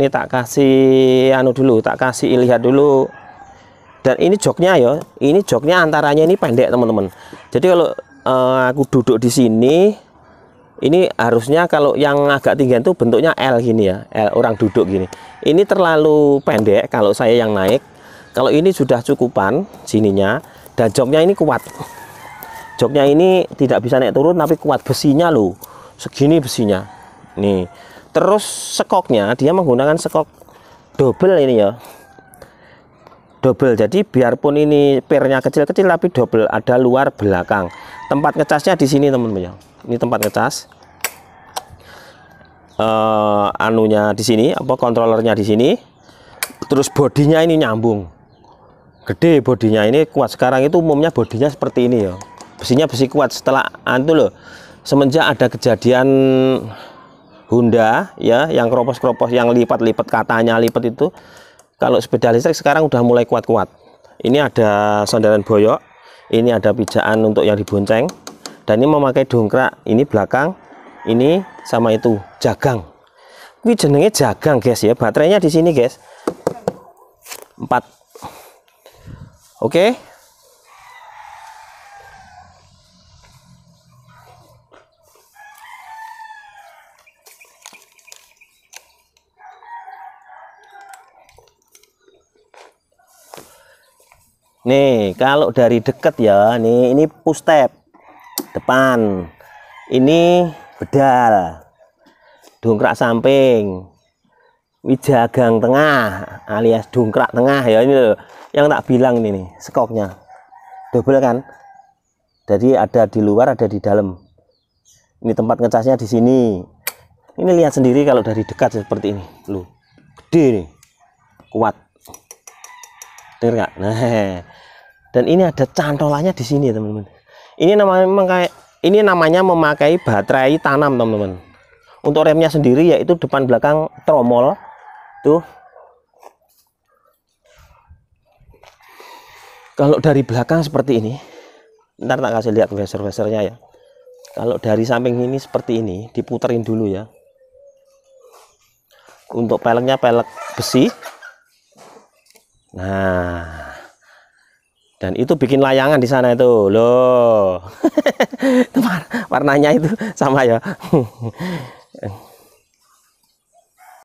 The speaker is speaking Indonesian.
ini tak kasih anu dulu tak kasih lihat dulu dan ini joknya ya ini joknya antaranya ini pendek teman-teman jadi kalau uh, aku duduk di sini ini harusnya kalau yang agak tinggi itu bentuknya L gini ya L orang duduk gini ini terlalu pendek kalau saya yang naik kalau ini sudah cukupan sininya dan joknya ini kuat joknya ini tidak bisa naik turun tapi kuat besinya loh segini besinya nih terus sekoknya dia menggunakan sekok double ini ya double jadi biarpun ini pernya kecil-kecil tapi double ada luar belakang tempat ngecasnya di sini teman-teman ya ini tempat ngecas uh, anunya di sini apa kontrolernya di sini terus bodinya ini nyambung gede bodinya ini kuat sekarang itu umumnya bodinya seperti ini ya besinya besi kuat setelah antu loh semenjak ada kejadian Honda ya yang kropos-kropos yang lipat-lipat katanya lipat itu kalau sepeda listrik sekarang udah mulai kuat-kuat ini ada sandaran boyok ini ada pijakan untuk yang dibonceng dan ini memakai dongkrak ini belakang ini sama itu jagang ini jenenge jagang guys ya baterainya di sini guys Empat. oke okay. Nih, kalau dari dekat ya, nih ini pustep depan. Ini bedal. Dongkrak samping. Wijagang tengah alias dongkrak tengah ya ini loh. Yang tak bilang ini nih, skoknya. Double kan? Jadi ada di luar, ada di dalam. Ini tempat ngecasnya di sini. Ini lihat sendiri kalau dari dekat seperti ini. Loh, gede nih. Kuat clear nggak nah dan ini ada cantolannya di sini teman-teman ini namanya memang ini namanya memakai baterai tanam teman-teman untuk remnya sendiri yaitu depan belakang tromol tuh kalau dari belakang seperti ini ntar tak kasih lihat weser-wesernya ya kalau dari samping ini seperti ini diputerin dulu ya untuk peleknya pelek besi Nah, dan itu bikin layangan di sana itu loh warnanya itu sama ya